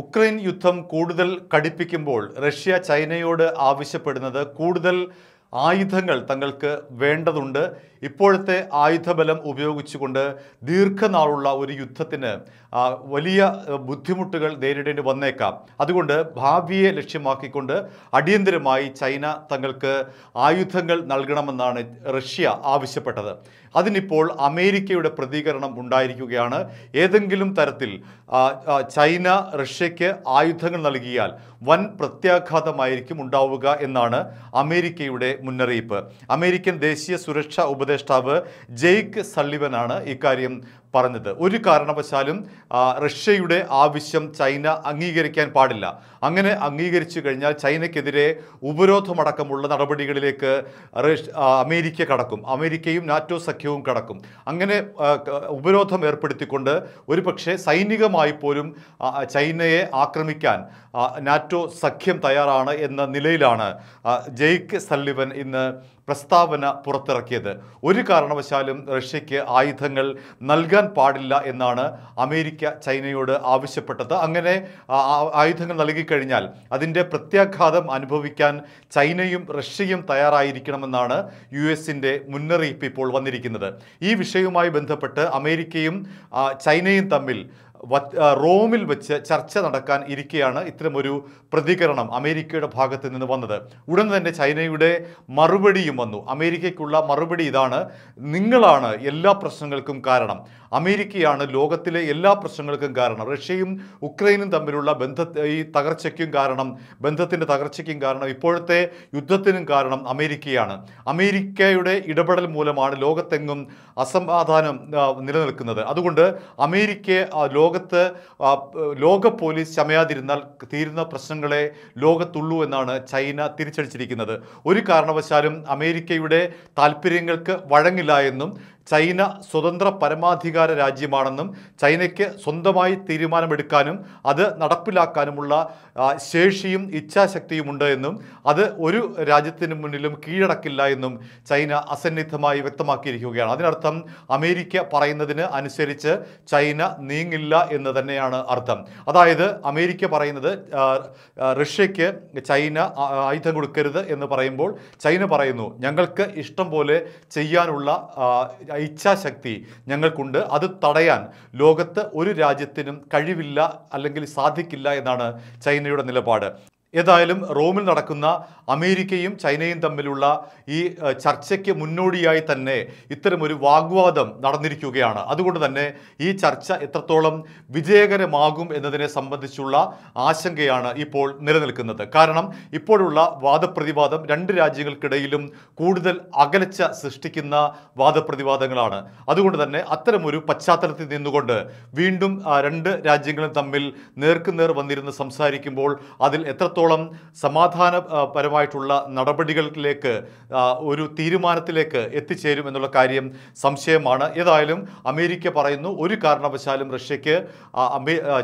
Ukraine യുദ്ധം കൂടുതൽ കടുപ്പിക്കുമ്പോൾ Russia ചൈനയോട് ആവശ്യപ്പെടുന്നത് കൂടുതൽ ആയുധങ്ങൾ തങ്ങൾക്ക് വേണ്ടതുണ്ട് ഇപ്പോഴത്തെ ആയുധബലം ഉപയോഗിച്ചുകൊണ്ട് ദീർഘനാളുള്ള ഒരു യുദ്ധത്തിന് വലിയ ബുദ്ധിമുട്ടുകൾ നേരിടേണ്ടി വന്നേക്കാം അതുകൊണ്ട് ഭാവിയെ ലക്ഷ്യമാക്കിക്കൊണ്ട് അടിയന്തരമായി ചൈന തങ്ങൾക്ക് ആയുധങ്ങൾ നൽകണമെന്നാണ് റഷ്യ ആവശ്യപ്പെട്ടത് അതിനിപ്പോൾ അമേരിക്കയുടെ പ്രതികരണം ഉണ്ടായിരിക്കുകയാണ് ഏതെങ്കിലും തരത്തിൽ ചൈന റഷ്യയ്ക്ക് ആയുധങ്ങൾ നൽകിയാൽ വൻ പ്രത്യാഘാതമായിരിക്കും ഉണ്ടാവുക എന്നാണ് അമേരിക്കയുടെ മുന്നറിയിപ്പ് അമേരിക്കൻ ദേശീയ സുരക്ഷാ ഉപദേഷ്ടാവ് ജെയ്ക്ക് സള്ളിവനാണ് ഇക്കാര്യം പറഞ്ഞത് ഒരു കാരണവശാലും റഷ്യയുടെ ആവശ്യം ചൈന അംഗീകരിക്കാൻ പാടില്ല അങ്ങനെ അംഗീകരിച്ചു കഴിഞ്ഞാൽ ചൈനയ്ക്കെതിരെ ഉപരോധമടക്കമുള്ള നടപടികളിലേക്ക് അമേരിക്ക കടക്കും അമേരിക്കയും നാറ്റോ സഖ്യവും കടക്കും അങ്ങനെ ഉപരോധം ഏർപ്പെടുത്തിക്കൊണ്ട് ഒരു പക്ഷേ സൈനികമായി പോലും ചൈനയെ ആക്രമിക്കാൻ നാറ്റോ സഖ്യം തയ്യാറാണ് എന്ന നിലയിലാണ് ജെയ്ക്ക് സല്ലിവൻ ഇന്ന് പ്രസ്താവന പുറത്തിറക്കിയത് ഒരു കാരണവശാലും റഷ്യയ്ക്ക് ആയുധങ്ങൾ നൽകാൻ നൽകാൻ പാടില്ല എന്നാണ് അമേരിക്ക ചൈനയോട് ആവശ്യപ്പെട്ടത് അങ്ങനെ ആയുധങ്ങൾ നൽകിക്കഴിഞ്ഞാൽ അതിൻ്റെ പ്രത്യാഘാതം അനുഭവിക്കാൻ ചൈനയും റഷ്യയും തയ്യാറായിരിക്കണമെന്നാണ് യു എസിൻ്റെ മുന്നറിയിപ്പ് ഇപ്പോൾ വന്നിരിക്കുന്നത് ഈ വിഷയവുമായി ബന്ധപ്പെട്ട് അമേരിക്കയും ചൈനയും തമ്മിൽ റോമിൽ വെച്ച് ചർച്ച നടക്കാൻ ഇരിക്കെയാണ് ഇത്തരമൊരു പ്രതികരണം അമേരിക്കയുടെ ഭാഗത്ത് നിന്ന് വന്നത് ഉടൻ തന്നെ ചൈനയുടെ മറുപടിയും വന്നു അമേരിക്കയ്ക്കുള്ള മറുപടി ഇതാണ് നിങ്ങളാണ് എല്ലാ പ്രശ്നങ്ങൾക്കും കാരണം അമേരിക്കയാണ് ലോകത്തിലെ എല്ലാ പ്രശ്നങ്ങൾക്കും കാരണം റഷ്യയും ഉക്രൈനും തമ്മിലുള്ള ബന്ധ ഈ തകർച്ചയ്ക്കും കാരണം ബന്ധത്തിൻ്റെ തകർച്ചയ്ക്കും കാരണം ഇപ്പോഴത്തെ യുദ്ധത്തിനും കാരണം അമേരിക്കയാണ് അമേരിക്കയുടെ ഇടപെടൽ മൂലമാണ് ലോകത്തെങ്ങും അസമാധാനം നിലനിൽക്കുന്നത് അതുകൊണ്ട് അമേരിക്ക ലോകത്ത് ലോക പോലീസ് ചമയാതിരുന്നാൽ തീരുന്ന പ്രശ്നങ്ങളെ ലോകത്തുള്ളൂ എന്നാണ് ചൈന തിരിച്ചടിച്ചിരിക്കുന്നത് ഒരു കാരണവശാലും അമേരിക്കയുടെ താല്പര്യങ്ങൾക്ക് വഴങ്ങില്ല എന്നും ചൈന സ്വതന്ത്ര പരമാധികാര രാജ്യമാണെന്നും ചൈനയ്ക്ക് സ്വന്തമായി തീരുമാനമെടുക്കാനും അത് നടപ്പിലാക്കാനുമുള്ള ശേഷിയും ഇച്ഛാശക്തിയുമുണ്ട് എന്നും അത് ഒരു രാജ്യത്തിന് മുന്നിലും കീഴടക്കില്ല എന്നും ചൈന അസന്നിഗ്ധമായി വ്യക്തമാക്കിയിരിക്കുകയാണ് അതിനർത്ഥം അമേരിക്ക പറയുന്നതിന് അനുസരിച്ച് ചൈന നീങ്ങില്ല എന്ന് തന്നെയാണ് അർത്ഥം അതായത് അമേരിക്ക പറയുന്നത് റഷ്യയ്ക്ക് ചൈന ആയുധം കൊടുക്കരുത് എന്ന് പറയുമ്പോൾ ചൈന പറയുന്നു ഞങ്ങൾക്ക് ഇഷ്ടം പോലെ ചെയ്യാനുള്ള ഇച്ഛാശക്തി ഞങ്ങൾക്കുണ്ട് അത് തടയാൻ ലോകത്ത് ഒരു രാജ്യത്തിനും കഴിവില്ല അല്ലെങ്കിൽ സാധിക്കില്ല എന്നാണ് ചൈനയുടെ നിലപാട് ഏതായാലും റോമിൽ നടക്കുന്ന അമേരിക്കയും ചൈനയും തമ്മിലുള്ള ഈ ചർച്ചയ്ക്ക് മുന്നോടിയായി തന്നെ ഇത്തരമൊരു വാഗ്വാദം നടന്നിരിക്കുകയാണ് അതുകൊണ്ട് തന്നെ ഈ ചർച്ച എത്രത്തോളം വിജയകരമാകും എന്നതിനെ സംബന്ധിച്ചുള്ള ആശങ്കയാണ് ഇപ്പോൾ നിലനിൽക്കുന്നത് കാരണം ഇപ്പോഴുള്ള വാദപ്രതിവാദം രണ്ട് രാജ്യങ്ങൾക്കിടയിലും കൂടുതൽ അകലച്ച സൃഷ്ടിക്കുന്ന വാദപ്രതിവാദങ്ങളാണ് അതുകൊണ്ട് തന്നെ അത്തരമൊരു പശ്ചാത്തലത്തിൽ നിന്നുകൊണ്ട് വീണ്ടും രണ്ട് രാജ്യങ്ങളും തമ്മിൽ നേർക്കുനേർ വന്നിരുന്ന് സംസാരിക്കുമ്പോൾ അതിൽ എത്രത്തോളം എത്രത്തോളം സമാധാനപരമായിട്ടുള്ള നടപടികളിലേക്ക് ഒരു തീരുമാനത്തിലേക്ക് എത്തിച്ചേരും എന്നുള്ള കാര്യം സംശയമാണ് ഏതായാലും അമേരിക്ക പറയുന്നു ഒരു കാരണവശാലും റഷ്യക്ക്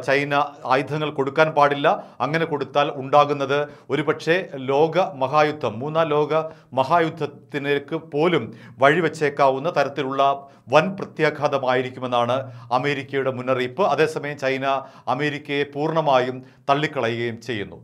ചൈന ആയുധങ്ങൾ കൊടുക്കാൻ പാടില്ല അങ്ങനെ കൊടുത്താൽ ഉണ്ടാകുന്നത് ഒരുപക്ഷെ ലോക മഹായുദ്ധം മൂന്നാം ലോക മഹായുദ്ധത്തിലേക്ക് പോലും വഴിവെച്ചേക്കാവുന്ന തരത്തിലുള്ള വൻ പ്രത്യാഘാതമായിരിക്കുമെന്നാണ് അമേരിക്കയുടെ മുന്നറിയിപ്പ് അതേസമയം ചൈന അമേരിക്കയെ പൂർണ്ണമായും തള്ളിക്കളയുകയും ചെയ്യുന്നു